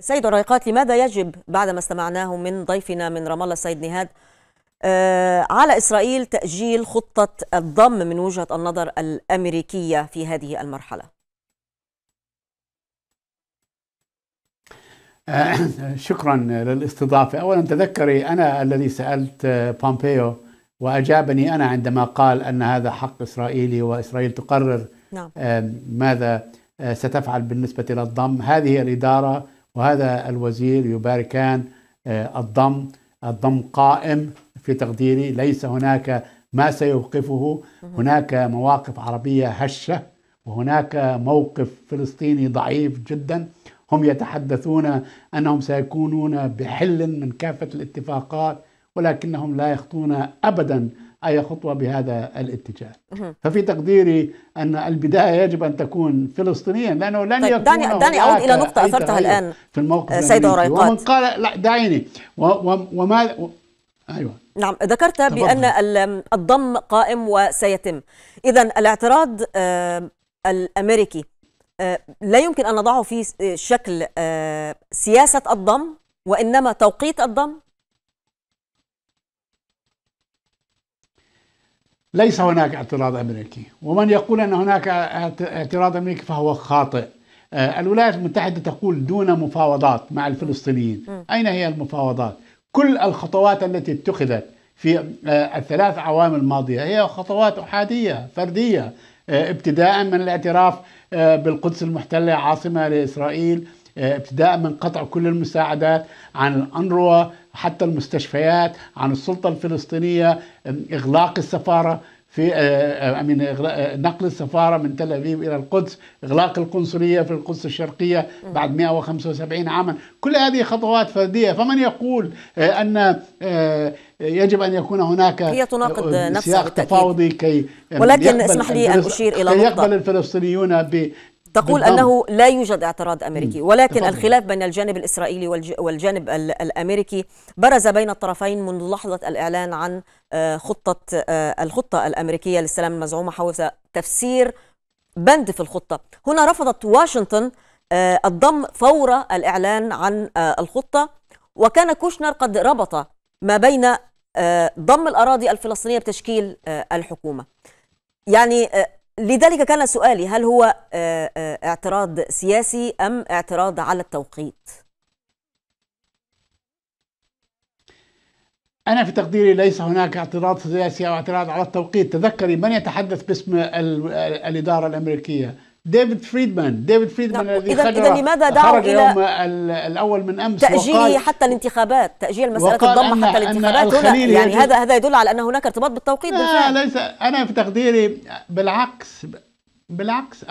سيد عريقات لماذا يجب بعد ما استمعناه من ضيفنا من رام الله السيد نهاد آه، على إسرائيل تأجيل خطة الضم من وجهة النظر الأمريكية في هذه المرحلة آه، شكرا للاستضافة أولا تذكري أنا الذي سألت بومبيو وأجابني أنا عندما قال أن هذا حق إسرائيلي وإسرائيل تقرر نعم. آه، ماذا ستفعل بالنسبة للضم هذه الإدارة وهذا الوزير يباركان آه، الضم الضم قائم في تقديري ليس هناك ما سيوقفه هناك مواقف عربية هشة وهناك موقف فلسطيني ضعيف جدا هم يتحدثون أنهم سيكونون بحل من كافة الاتفاقات ولكنهم لا يخطون أبدا أي خطوة بهذا الاتجاه ففي تقديري أن البداية يجب أن تكون فلسطينيا لأنه لن طيب يكون دعني, دعني أعود إلى نقطة أثرتها الآن في الموقف سيد ومن قال لا دعيني وما أيوة نعم ذكرت بأن الضم قائم وسيتم إذا الاعتراض آه، الأمريكي آه، لا يمكن أن نضعه في آه، شكل سياسة الضم وإنما توقيت الضم ليس هناك اعتراض امريكي ومن يقول ان هناك اعتراض امريكي فهو خاطئ آه، الولايات المتحده تقول دون مفاوضات مع الفلسطينيين اين هي المفاوضات كل الخطوات التي اتخذت في آه، الثلاث عوام الماضيه هي خطوات احاديه فرديه آه، ابتداء من الاعتراف بالقدس المحتله عاصمه لاسرائيل آه، ابتداء من قطع كل المساعدات عن الأنروة حتى المستشفيات عن السلطة الفلسطينية إغلاق السفارة في من آه، آه، نقل السفاره من تل ابيب الى القدس، اغلاق القنصليه في القدس الشرقيه بعد 175 عاما، كل هذه خطوات فرديه، فمن يقول ان يجب ان يكون هناك هي تناقض نفسها بالتأكيد. تفاوضي كي ولكن اسمح لي ان اشير الى نقطه يقبل الفلسطينيون تقول بالضبط. أنه لا يوجد اعتراض أمريكي ولكن تفضل. الخلاف بين الجانب الإسرائيلي والجانب الأمريكي برز بين الطرفين منذ لحظة الإعلان عن آه، خطة آه، الخطة الأمريكية للسلام المزعومة حول تفسير بند في الخطة هنا رفضت واشنطن آه، الضم فور الإعلان عن الخطة وكان كوشنر قد ربط ما بين ضم الأراضي الفلسطينية بتشكيل الحكومة يعني لذلك كان سؤالي هل هو آه، آه، اعتراض سياسي أم اعتراض على التوقيت؟ أنا في تقديري ليس هناك اعتراض سياسي أو اعتراض على التوقيت تذكري من يتحدث باسم الإدارة الأمريكية ديفيد فريدمان ديفيد نعم، فريدمان الذي إذا, إذا لماذا دعوا خرج إلى يوم الأول من أمس تأجيله حتى الانتخابات تأجيل مسألة الضمة حتى الانتخابات هنا يعني يجب. هذا هذا يدل على أن هناك ارتباط بالتوقيت لا بالفعل. ليس أنا في تقديري بالعكس بالعكس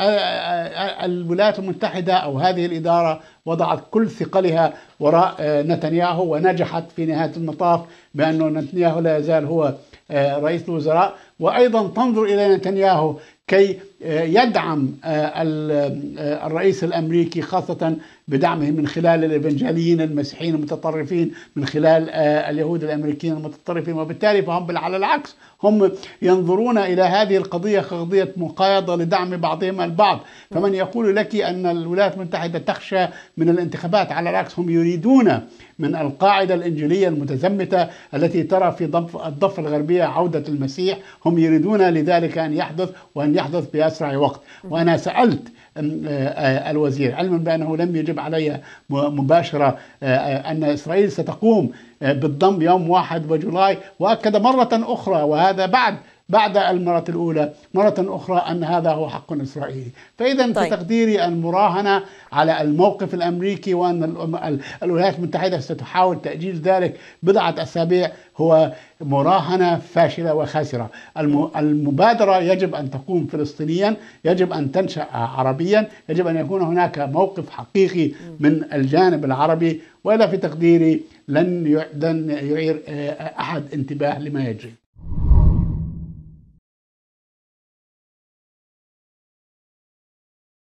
الولايات المتحدة أو هذه الإدارة وضعت كل ثقلها وراء آه، نتنياهو ونجحت في نهاية المطاف بأنه نتنياهو لا يزال هو آه، رئيس الوزراء وأيضا تنظر إلى نتنياهو كي يدعم آه، آه، الرئيس الامريكي خاصه بدعمه من خلال الإفنجاليين المسيحيين المتطرفين من خلال آه، اليهود الأمريكيين المتطرفين وبالتالي فهم على العكس هم ينظرون إلى هذه القضية كقضية مقايضة لدعم بعضهم البعض فمن يقول لك أن الولايات المتحدة تخشى من الانتخابات على العكس هم يريدون من القاعدة الإنجيلية المتزمتة التي ترى في الضفة الغربية عودة المسيح هم يريدون لذلك أن يحدث وأن يحدث بأس أسرع وقت وأنا سألت آه، آه، الوزير علما بأنه لم يجب علي مباشرة آه، أن إسرائيل ستقوم بالضم يوم 1 وجولاي وأكد مرة أخرى وهذا بعد بعد المرة الأولى مرة أخرى أن هذا هو حق إسرائيلي فإذا طيب. في تقديري المراهنة على الموقف الأمريكي وأن الولايات المتحدة ستحاول تأجيل ذلك بضعة أسابيع هو مراهنة فاشلة وخاسرة المبادرة يجب أن تقوم فلسطينيا يجب أن تنشأ عربيا يجب أن يكون هناك موقف حقيقي من الجانب العربي ولا في تقديري لن يعير آه، أحد انتباه لما يجري